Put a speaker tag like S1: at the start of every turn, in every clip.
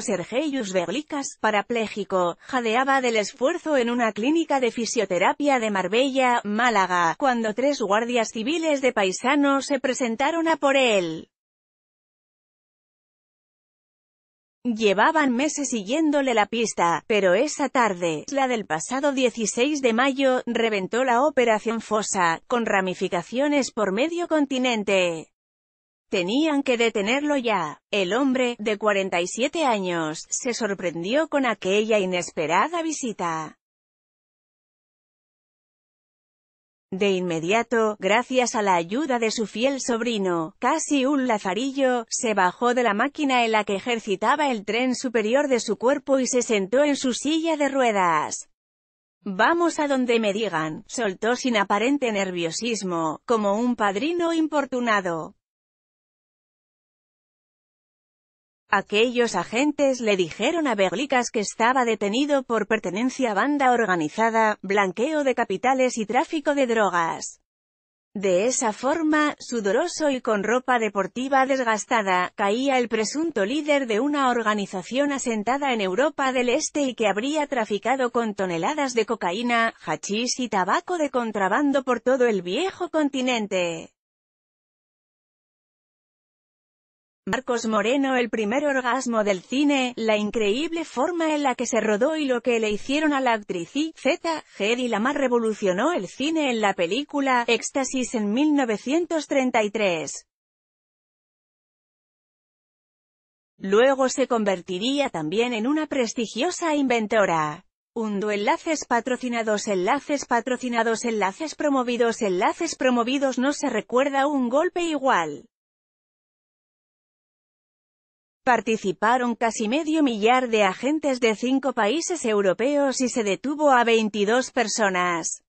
S1: Sergeius Berlicas, parapléjico, jadeaba del esfuerzo en una clínica de fisioterapia de Marbella, Málaga, cuando tres guardias civiles de paisanos se presentaron a por él. Llevaban meses siguiéndole la pista, pero esa tarde, la del pasado 16 de mayo, reventó la Operación Fosa, con ramificaciones por medio continente. Tenían que detenerlo ya. El hombre, de 47 años, se sorprendió con aquella inesperada visita. De inmediato, gracias a la ayuda de su fiel sobrino, casi un lazarillo, se bajó de la máquina en la que ejercitaba el tren superior de su cuerpo y se sentó en su silla de ruedas. «Vamos a donde me digan», soltó sin aparente nerviosismo, como un padrino importunado. Aquellos agentes le dijeron a Berlicas que estaba detenido por pertenencia a banda organizada, blanqueo de capitales y tráfico de drogas. De esa forma, sudoroso y con ropa deportiva desgastada, caía el presunto líder de una organización asentada en Europa del Este y que habría traficado con toneladas de cocaína, hachís y tabaco de contrabando por todo el viejo continente. Marcos Moreno El primer orgasmo del cine, la increíble forma en la que se rodó y lo que le hicieron a la actriz y Z. más Lamar revolucionó el cine en la película Éxtasis en 1933. Luego se convertiría también en una prestigiosa inventora. Undo enlaces patrocinados enlaces patrocinados enlaces promovidos enlaces promovidos no se recuerda un golpe igual. Participaron casi medio millar de agentes de cinco países europeos y se detuvo a 22 personas.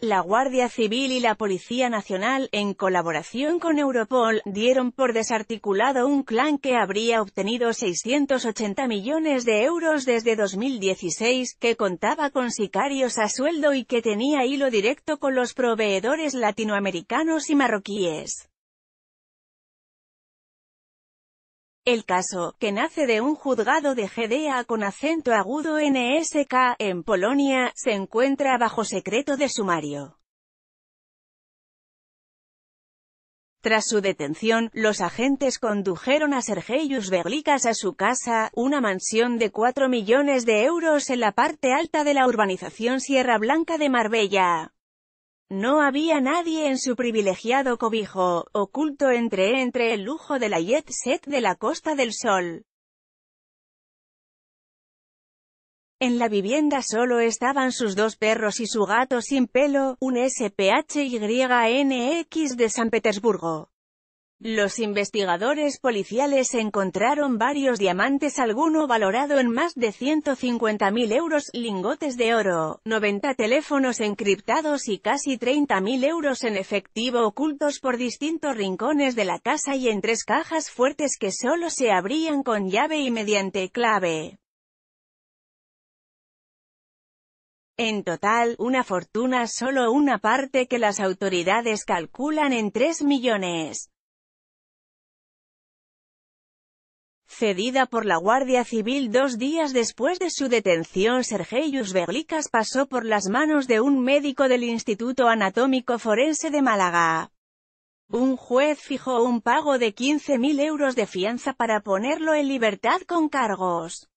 S1: La Guardia Civil y la Policía Nacional, en colaboración con Europol, dieron por desarticulado un clan que habría obtenido 680 millones de euros desde 2016, que contaba con sicarios a sueldo y que tenía hilo directo con los proveedores latinoamericanos y marroquíes. El caso, que nace de un juzgado de GDA con acento agudo NSK, e en Polonia, se encuentra bajo secreto de sumario. Tras su detención, los agentes condujeron a Sergeius Berlicas a su casa, una mansión de 4 millones de euros en la parte alta de la urbanización Sierra Blanca de Marbella. No había nadie en su privilegiado cobijo, oculto entre entre el lujo de la jet set de la Costa del Sol. En la vivienda solo estaban sus dos perros y su gato sin pelo, un SPHYNX de San Petersburgo. Los investigadores policiales encontraron varios diamantes, alguno valorado en más de 150.000 euros, lingotes de oro, 90 teléfonos encriptados y casi 30.000 euros en efectivo ocultos por distintos rincones de la casa y en tres cajas fuertes que solo se abrían con llave y mediante clave. En total, una fortuna solo una parte que las autoridades calculan en 3 millones. cedida por la Guardia Civil dos días después de su detención Sergeius Berlicas pasó por las manos de un médico del Instituto Anatómico Forense de Málaga. Un juez fijó un pago de 15.000 euros de fianza para ponerlo en libertad con cargos.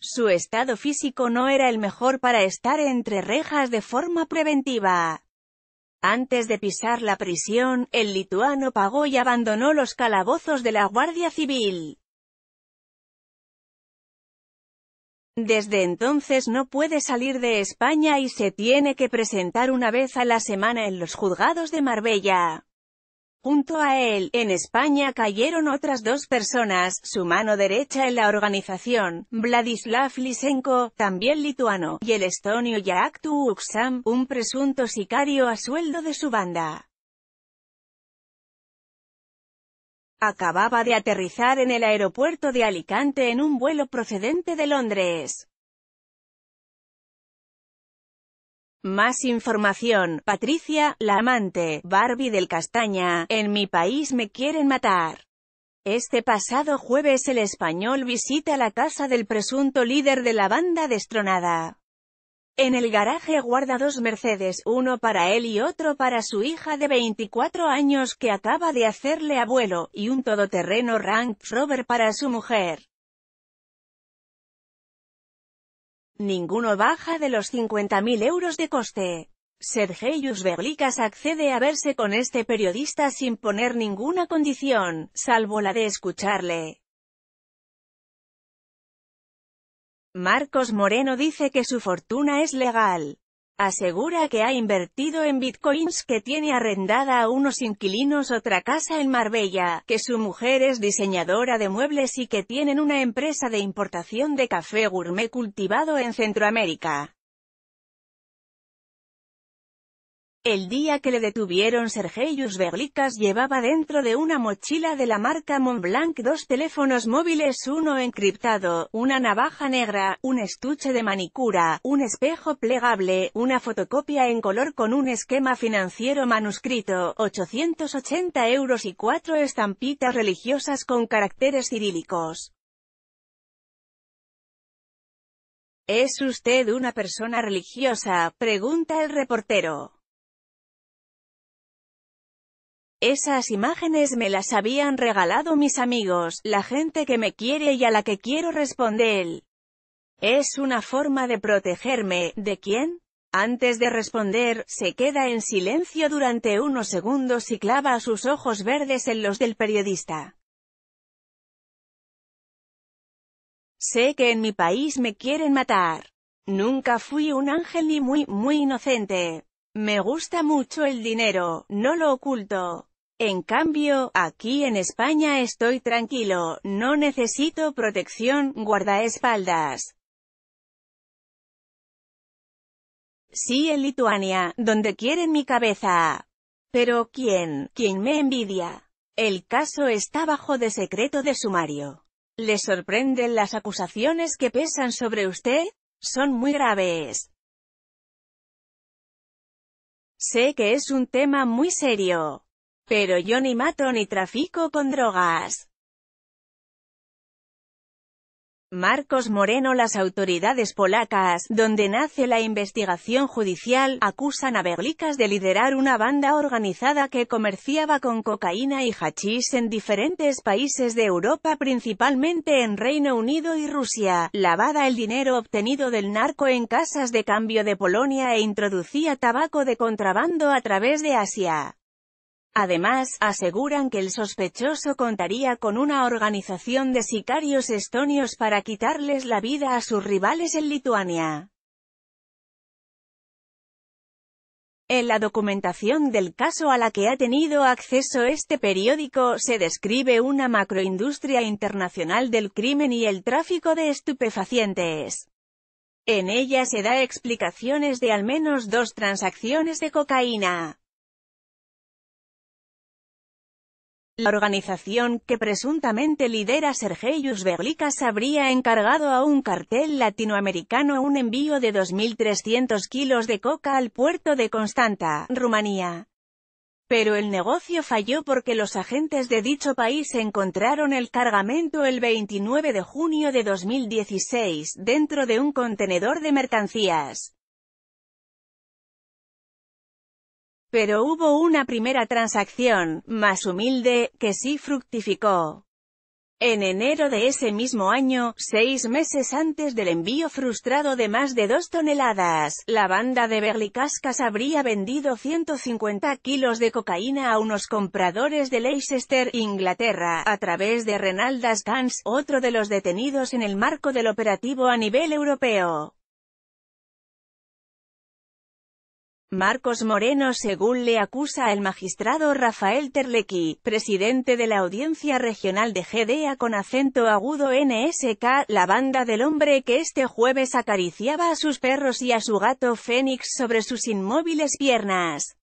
S1: Su estado físico no era el mejor para estar entre rejas de forma preventiva. Antes de pisar la prisión, el lituano pagó y abandonó los calabozos de la Guardia Civil. Desde entonces no puede salir de España y se tiene que presentar una vez a la semana en los juzgados de Marbella. Junto a él, en España cayeron otras dos personas, su mano derecha en la organización, Vladislav Lisenko, también lituano, y el estonio Jaak Uksam, un presunto sicario a sueldo de su banda. Acababa de aterrizar en el aeropuerto de Alicante en un vuelo procedente de Londres. Más información, Patricia, la amante, Barbie del Castaña, en mi país me quieren matar. Este pasado jueves el español visita la casa del presunto líder de la banda destronada. En el garaje guarda dos Mercedes, uno para él y otro para su hija de 24 años que acaba de hacerle abuelo, y un todoterreno rank Rover para su mujer. Ninguno baja de los 50.000 euros de coste. Sergei Berlicas accede a verse con este periodista sin poner ninguna condición, salvo la de escucharle. Marcos Moreno dice que su fortuna es legal. Asegura que ha invertido en bitcoins, que tiene arrendada a unos inquilinos otra casa en Marbella, que su mujer es diseñadora de muebles y que tienen una empresa de importación de café gourmet cultivado en Centroamérica. El día que le detuvieron Sergeius Berlicas llevaba dentro de una mochila de la marca Montblanc dos teléfonos móviles uno encriptado, una navaja negra, un estuche de manicura, un espejo plegable, una fotocopia en color con un esquema financiero manuscrito, 880 euros y cuatro estampitas religiosas con caracteres cirílicos. ¿Es usted una persona religiosa? pregunta el reportero. Esas imágenes me las habían regalado mis amigos, la gente que me quiere y a la que quiero responder. Es una forma de protegerme, ¿de quién? Antes de responder, se queda en silencio durante unos segundos y clava sus ojos verdes en los del periodista. Sé que en mi país me quieren matar. Nunca fui un ángel ni muy, muy inocente. Me gusta mucho el dinero, no lo oculto. En cambio, aquí en España estoy tranquilo, no necesito protección, guardaespaldas. Sí en Lituania, donde quieren mi cabeza. Pero ¿quién? ¿Quién me envidia? El caso está bajo de secreto de sumario. ¿Le sorprenden las acusaciones que pesan sobre usted? Son muy graves. Sé que es un tema muy serio. Pero yo ni mato ni trafico con drogas. Marcos Moreno Las autoridades polacas, donde nace la investigación judicial, acusan a Berlicas de liderar una banda organizada que comerciaba con cocaína y hachís en diferentes países de Europa principalmente en Reino Unido y Rusia, lavaba el dinero obtenido del narco en casas de cambio de Polonia e introducía tabaco de contrabando a través de Asia. Además, aseguran que el sospechoso contaría con una organización de sicarios estonios para quitarles la vida a sus rivales en Lituania. En la documentación del caso a la que ha tenido acceso este periódico se describe una macroindustria internacional del crimen y el tráfico de estupefacientes. En ella se da explicaciones de al menos dos transacciones de cocaína. La organización, que presuntamente lidera Sergei Berlicas habría encargado a un cartel latinoamericano un envío de 2.300 kilos de coca al puerto de Constanta, Rumanía. Pero el negocio falló porque los agentes de dicho país encontraron el cargamento el 29 de junio de 2016, dentro de un contenedor de mercancías. Pero hubo una primera transacción, más humilde, que sí fructificó. En enero de ese mismo año, seis meses antes del envío frustrado de más de dos toneladas, la banda de Berlicascas habría vendido 150 kilos de cocaína a unos compradores de Leicester, Inglaterra, a través de Renaldas Gans, otro de los detenidos en el marco del operativo a nivel europeo. Marcos Moreno según le acusa el magistrado Rafael Terlequi, presidente de la Audiencia Regional de GDA con acento agudo NSK, la banda del hombre que este jueves acariciaba a sus perros y a su gato Fénix sobre sus inmóviles piernas.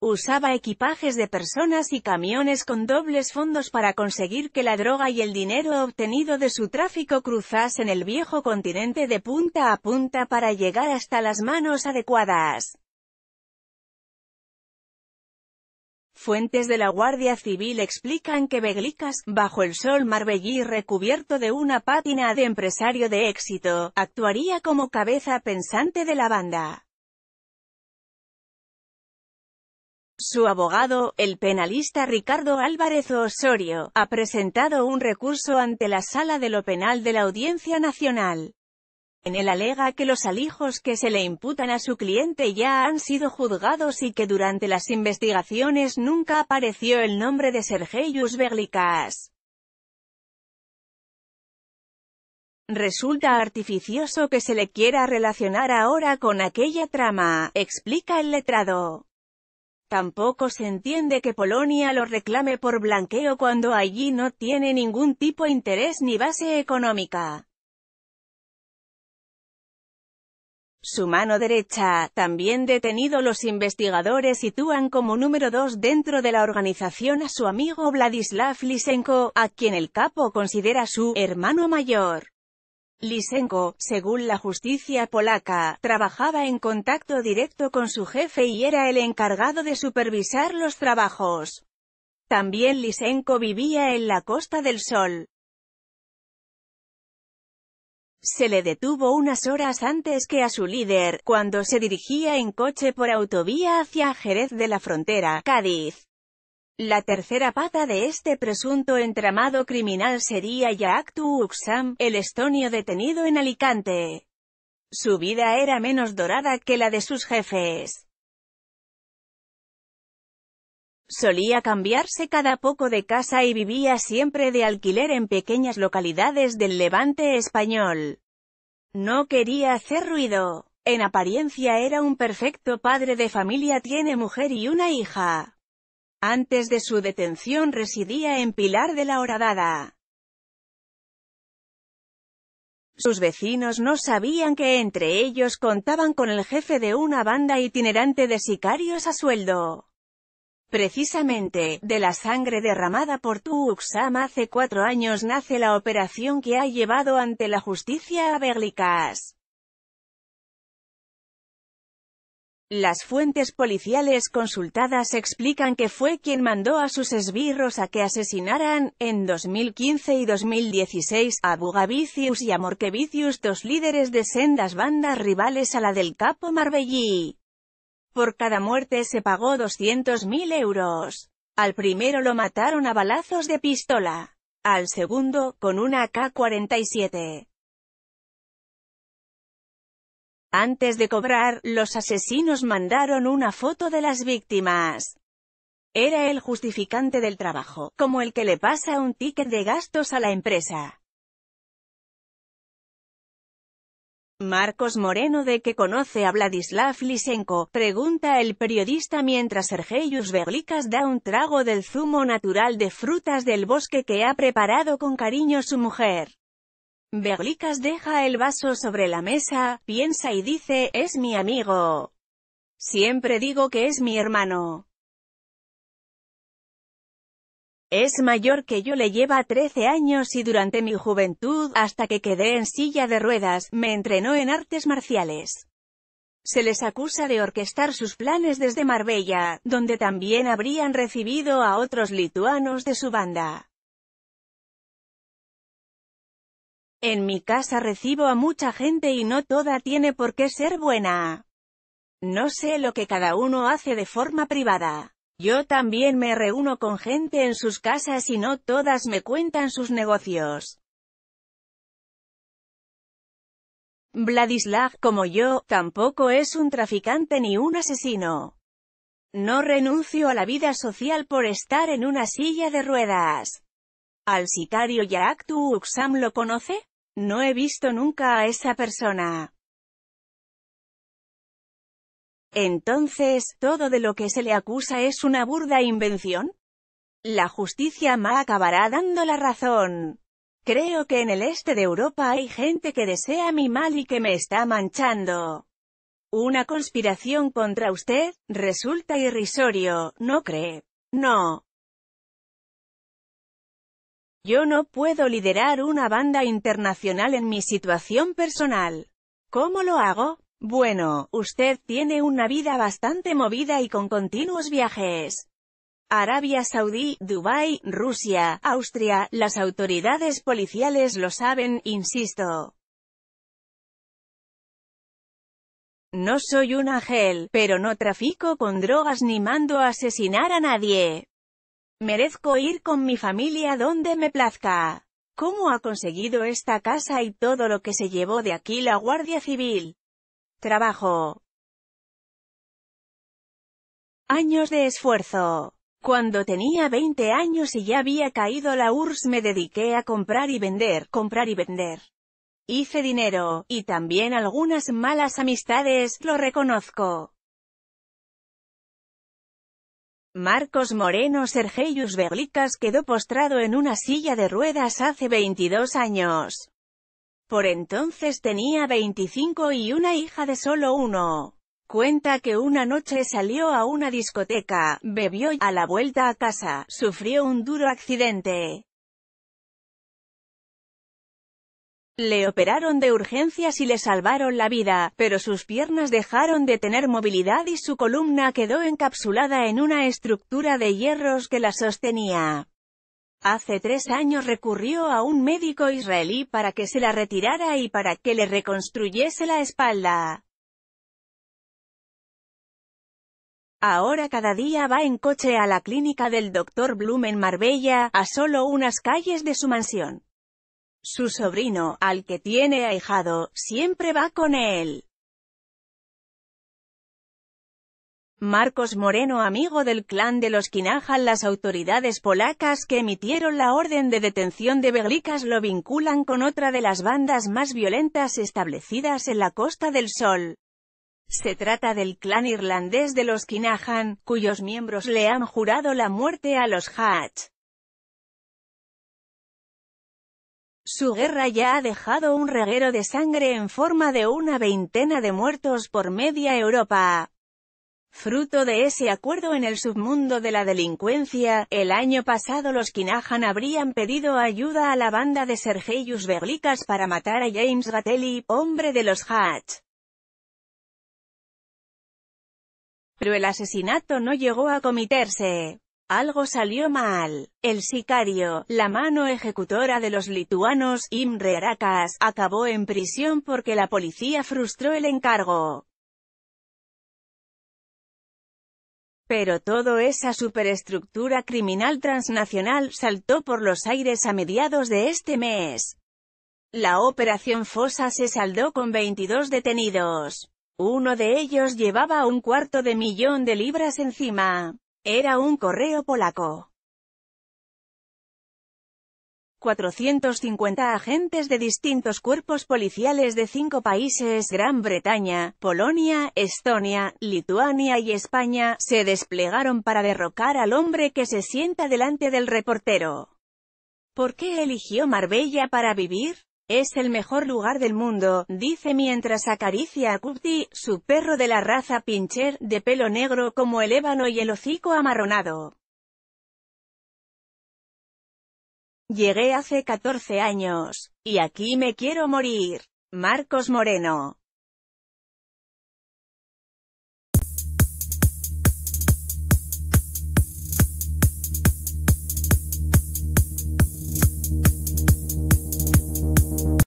S1: Usaba equipajes de personas y camiones con dobles fondos para conseguir que la droga y el dinero obtenido de su tráfico cruzasen el viejo continente de punta a punta para llegar hasta las manos adecuadas. Fuentes de la Guardia Civil explican que Beglicas, bajo el sol marbellí recubierto de una pátina de empresario de éxito, actuaría como cabeza pensante de la banda. Su abogado, el penalista Ricardo Álvarez Osorio, ha presentado un recurso ante la Sala de lo Penal de la Audiencia Nacional. En él alega que los alijos que se le imputan a su cliente ya han sido juzgados y que durante las investigaciones nunca apareció el nombre de Sergei Berlicas. Resulta artificioso que se le quiera relacionar ahora con aquella trama, explica el letrado. Tampoco se entiende que Polonia lo reclame por blanqueo cuando allí no tiene ningún tipo de interés ni base económica. Su mano derecha, también detenido los investigadores sitúan como número dos dentro de la organización a su amigo Vladislav Lisenko, a quien el capo considera su «hermano mayor». Lisenko, según la justicia polaca, trabajaba en contacto directo con su jefe y era el encargado de supervisar los trabajos. También Lisenko vivía en la Costa del Sol. Se le detuvo unas horas antes que a su líder, cuando se dirigía en coche por autovía hacia Jerez de la Frontera, Cádiz. La tercera pata de este presunto entramado criminal sería Yaaktu Uksam, el estonio detenido en Alicante. Su vida era menos dorada que la de sus jefes. Solía cambiarse cada poco de casa y vivía siempre de alquiler en pequeñas localidades del levante español. No quería hacer ruido. En apariencia era un perfecto padre de familia tiene mujer y una hija. Antes de su detención residía en Pilar de la Horadada. Sus vecinos no sabían que entre ellos contaban con el jefe de una banda itinerante de sicarios a sueldo. Precisamente, de la sangre derramada por Tuxam hace cuatro años nace la operación que ha llevado ante la justicia a Berlicas. Las fuentes policiales consultadas explican que fue quien mandó a sus esbirros a que asesinaran, en 2015 y 2016, a Bugavicius y a Morquevicius, dos líderes de sendas bandas rivales a la del capo Marbellí. Por cada muerte se pagó 200.000 euros. Al primero lo mataron a balazos de pistola. Al segundo, con una AK-47. Antes de cobrar, los asesinos mandaron una foto de las víctimas. Era el justificante del trabajo, como el que le pasa un ticket de gastos a la empresa. Marcos Moreno de que conoce a Vladislav Lisenko, pregunta el periodista mientras Sergei Berlicas da un trago del zumo natural de frutas del bosque que ha preparado con cariño su mujer. berlicas deja el vaso sobre la mesa, piensa y dice, es mi amigo. Siempre digo que es mi hermano. Es mayor que yo le lleva 13 años y durante mi juventud, hasta que quedé en silla de ruedas, me entrenó en artes marciales. Se les acusa de orquestar sus planes desde Marbella, donde también habrían recibido a otros lituanos de su banda. En mi casa recibo a mucha gente y no toda tiene por qué ser buena. No sé lo que cada uno hace de forma privada. Yo también me reúno con gente en sus casas y no todas me cuentan sus negocios. Vladislav, como yo, tampoco es un traficante ni un asesino. No renuncio a la vida social por estar en una silla de ruedas. ¿Al sicario Yaraktu Uksam lo conoce? No he visto nunca a esa persona. Entonces, ¿todo de lo que se le acusa es una burda invención? La justicia me acabará dando la razón. Creo que en el este de Europa hay gente que desea mi mal y que me está manchando. Una conspiración contra usted, resulta irrisorio, ¿no cree? No. Yo no puedo liderar una banda internacional en mi situación personal. ¿Cómo lo hago? Bueno, usted tiene una vida bastante movida y con continuos viajes. Arabia Saudí, Dubái, Rusia, Austria, las autoridades policiales lo saben, insisto. No soy un ángel, pero no trafico con drogas ni mando a asesinar a nadie. Merezco ir con mi familia donde me plazca. ¿Cómo ha conseguido esta casa y todo lo que se llevó de aquí la Guardia Civil? Trabajo. Años de esfuerzo. Cuando tenía 20 años y ya había caído la URSS me dediqué a comprar y vender, comprar y vender. Hice dinero, y también algunas malas amistades, lo reconozco. Marcos Moreno Sergeius Berlicas quedó postrado en una silla de ruedas hace 22 años. Por entonces tenía 25 y una hija de solo uno. Cuenta que una noche salió a una discoteca, bebió y, a la vuelta a casa, sufrió un duro accidente. Le operaron de urgencias y le salvaron la vida, pero sus piernas dejaron de tener movilidad y su columna quedó encapsulada en una estructura de hierros que la sostenía. Hace tres años recurrió a un médico israelí para que se la retirara y para que le reconstruyese la espalda. Ahora cada día va en coche a la clínica del Dr. Blumen en Marbella, a solo unas calles de su mansión. Su sobrino, al que tiene ahijado, siempre va con él. Marcos Moreno amigo del clan de los Kinajan las autoridades polacas que emitieron la orden de detención de Berlicas lo vinculan con otra de las bandas más violentas establecidas en la Costa del Sol. Se trata del clan irlandés de los Kinajan, cuyos miembros le han jurado la muerte a los Hatch. Su guerra ya ha dejado un reguero de sangre en forma de una veintena de muertos por media Europa. Fruto de ese acuerdo en el submundo de la delincuencia, el año pasado los Kinahan habrían pedido ayuda a la banda de Sergeius Berlicas para matar a James Gatelli, hombre de los Hatch. Pero el asesinato no llegó a cometerse. Algo salió mal. El sicario, la mano ejecutora de los lituanos, Imre Arakas, acabó en prisión porque la policía frustró el encargo. Pero toda esa superestructura criminal transnacional saltó por los aires a mediados de este mes. La operación Fosa se saldó con 22 detenidos. Uno de ellos llevaba un cuarto de millón de libras encima. Era un correo polaco. 450 agentes de distintos cuerpos policiales de cinco países Gran Bretaña, Polonia, Estonia, Lituania y España, se desplegaron para derrocar al hombre que se sienta delante del reportero. ¿Por qué eligió Marbella para vivir? Es el mejor lugar del mundo, dice mientras acaricia a Kupti, su perro de la raza pincher, de pelo negro como el ébano y el hocico amarronado. Llegué hace 14 años, y aquí me quiero morir. Marcos Moreno